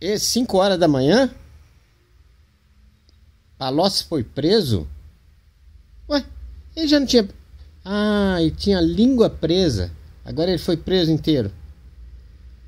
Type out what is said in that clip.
E 5 horas da manhã? Palocci foi preso? Ué, ele já não tinha. Ah, ele tinha a língua presa. Agora ele foi preso inteiro.